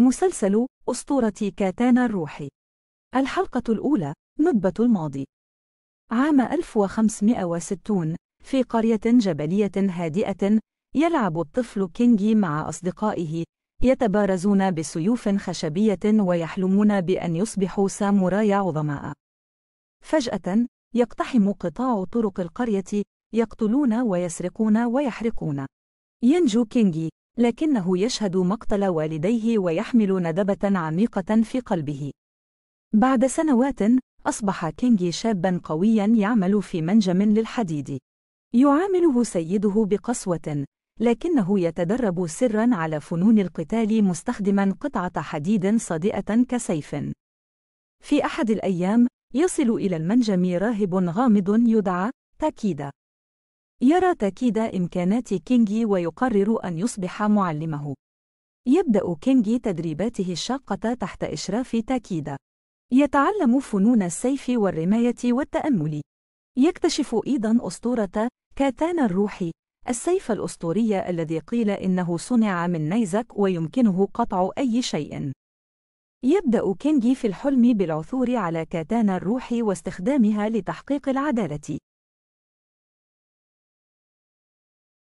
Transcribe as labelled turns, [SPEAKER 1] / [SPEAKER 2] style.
[SPEAKER 1] مسلسل أسطورة كاتانا الروحي الحلقة الأولى ندبة الماضي عام 1560 في قرية جبلية هادئة يلعب الطفل كينجي مع أصدقائه يتبارزون بسيوف خشبية ويحلمون بأن يصبحوا ساموراي عظماء فجأة يقتحم قطاع طرق القرية يقتلون ويسرقون ويحرقون ينجو كينجي لكنه يشهد مقتل والديه ويحمل ندبة عميقة في قلبه. بعد سنوات، أصبح كينجي شابًا قويًا يعمل في منجم للحديد. يعامله سيده بقسوة، لكنه يتدرب سرًا على فنون القتال مستخدمًا قطعة حديد صادئة كسيف. في أحد الأيام، يصل إلى المنجم راهب غامض يدعى تاكيدا. يرى تأكيد إمكانات كينجي ويقرر أن يصبح معلمه. يبدأ كينجي تدريباته الشاقة تحت إشراف تاكيدا. يتعلم فنون السيف والرماية والتأمل. يكتشف أيضا أسطورة كاتانا الروحي، السيف الأسطوري الذي قيل إنه صنع من نيزك ويمكنه قطع أي شيء. يبدأ كينجي في الحلم بالعثور على كاتانا الروحي واستخدامها لتحقيق العدالة.